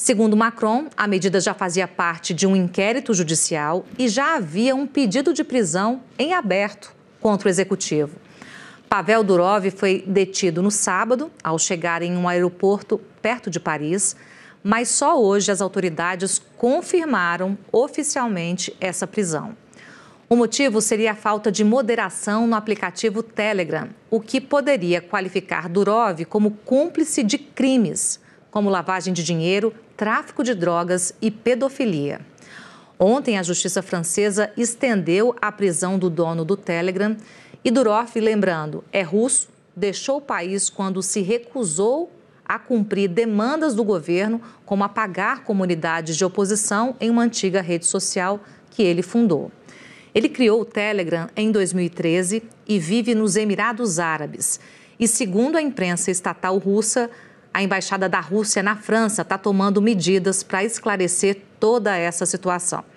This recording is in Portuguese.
Segundo Macron, a medida já fazia parte de um inquérito judicial e já havia um pedido de prisão em aberto contra o executivo. Pavel Durov foi detido no sábado, ao chegar em um aeroporto perto de Paris, mas só hoje as autoridades confirmaram oficialmente essa prisão. O motivo seria a falta de moderação no aplicativo Telegram, o que poderia qualificar Durov como cúmplice de crimes como lavagem de dinheiro, tráfico de drogas e pedofilia. Ontem, a justiça francesa estendeu a prisão do dono do Telegram. E Durov, lembrando, é russo, deixou o país quando se recusou a cumprir demandas do governo, como apagar comunidades de oposição em uma antiga rede social que ele fundou. Ele criou o Telegram em 2013 e vive nos Emirados Árabes. E segundo a imprensa estatal russa, a embaixada da Rússia na França está tomando medidas para esclarecer toda essa situação.